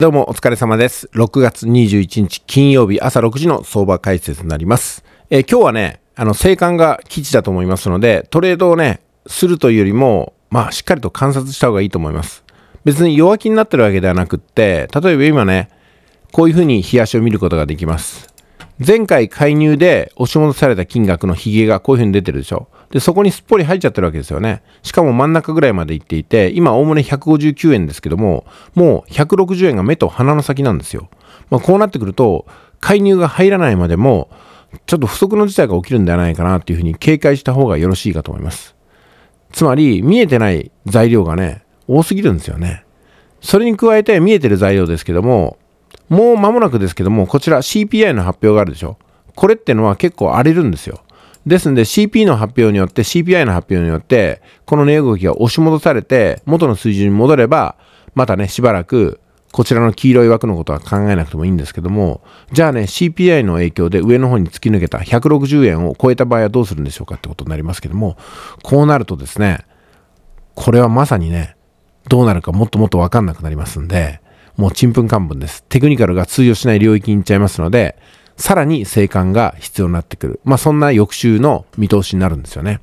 どうもお疲れ様です。6月21日金曜日朝6時の相場解説になります。えー、今日はね、あの、生還が基地だと思いますので、トレードをね、するというよりも、まあ、しっかりと観察した方がいいと思います。別に弱気になってるわけではなくって、例えば今ね、こういうふうに冷やしを見ることができます。前回介入で押し戻された金額のヒゲがこういうふうに出てるでしょ。で、そこにすっぽり入っちゃってるわけですよね。しかも真ん中ぐらいまで行っていて、今、おおむね159円ですけども、もう160円が目と鼻の先なんですよ。まあ、こうなってくると、介入が入らないまでも、ちょっと不測の事態が起きるんではないかなというふうに警戒した方がよろしいかと思います。つまり、見えてない材料がね、多すぎるんですよね。それに加えて見えてる材料ですけども、もう間もなくですけども、こちら CPI の発表があるでしょ。これってのは結構荒れるんですよ。ですんで CP の発表によって CPI の発表によってこの値動きが押し戻されて元の水準に戻ればまたねしばらくこちらの黄色い枠のことは考えなくてもいいんですけどもじゃあね CPI の影響で上の方に突き抜けた160円を超えた場合はどうするんでしょうかってことになりますけどもこうなるとですねこれはまさにねどうなるかもっともっとわかんなくなりますんでもうちんぷんかんぷんですテクニカルが通用しない領域に行っちゃいますのでさらに生還が必要になってくる。まあ、そんな翌週の見通しになるんですよね。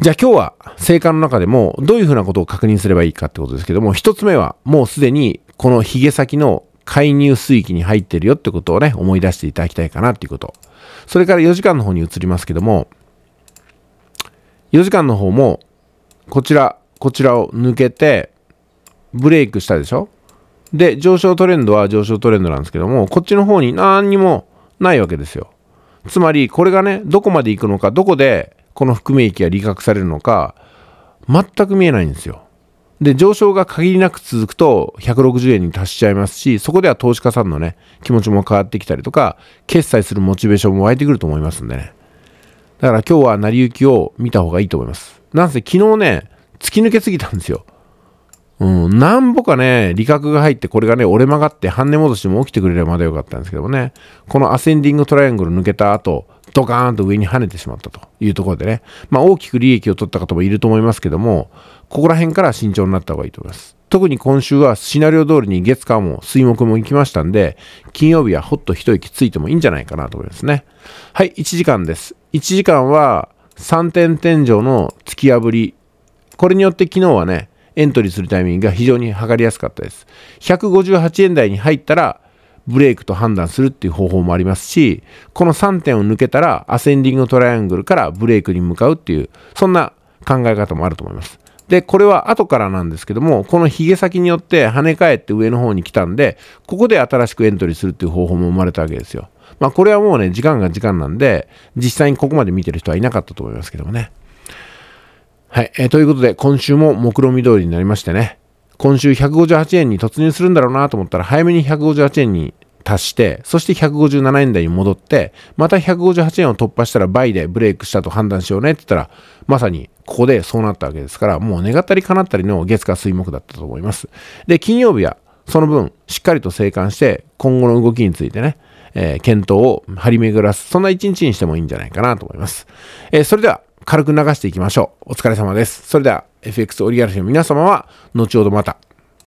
じゃあ今日は生還の中でもどういうふうなことを確認すればいいかってことですけども、一つ目はもうすでにこの髭先の介入水域に入ってるよってことをね、思い出していただきたいかなっていうこと。それから4時間の方に移りますけども、4時間の方も、こちら、こちらを抜けて、ブレイクしたでしょで、上昇トレンドは上昇トレンドなんですけども、こっちの方に何にもないわけですよ。つまり、これがね、どこまで行くのか、どこでこの含み益が利確されるのか、全く見えないんですよ。で、上昇が限りなく続くと160円に達しちゃいますし、そこでは投資家さんのね、気持ちも変わってきたりとか、決済するモチベーションも湧いてくると思いますんでね。だから今日は成り行きを見た方がいいと思います。なんせ昨日ね、突き抜けすぎたんですよ。うん、なんぼかね、理覚が入って、これがね、折れ曲がって、半値戻しも起きてくれればまだよかったんですけどもね、このアセンディングトライアングル抜けた後、ドカーンと上に跳ねてしまったというところでね、まあ大きく利益を取った方もいると思いますけども、ここら辺から慎重になった方がいいと思います。特に今週はシナリオ通りに月間も水木も行きましたんで、金曜日はほっと一息ついてもいいんじゃないかなと思いますね。はい、1時間です。1時間は3点天井の突き破り。これによって昨日はね、エントリーするタイミングが非常に測りやすかったです。158円台に入ったら、ブレイクと判断するっていう方法もありますし、この3点を抜けたら、アセンディングトライアングルからブレイクに向かうっていう、そんな考え方もあると思います。で、これは後からなんですけども、このヒゲ先によって跳ね返って上の方に来たんで、ここで新しくエントリーするっていう方法も生まれたわけですよ。まあこれはもうね、時間が時間なんで、実際にここまで見てる人はいなかったと思いますけどもね。はい、えー、ということで、今週も目論見通りになりましてね、今週158円に突入するんだろうなと思ったら、早めに158円に達して、そして157円台に戻って、また158円を突破したら倍でブレイクしたと判断しようねって言ったら、まさにここでそうなったわけですから、もう願ったり叶ったりの月火水木だったと思います。で、金曜日はその分、しっかりと生還して、今後の動きについてね、えー、検討を張り巡らす、そんな一日にしてもいいんじゃないかなと思います。えー、それでは、軽く流していきましょう。お疲れ様です。それでは FX オリガルヒの皆様は、後ほどまた。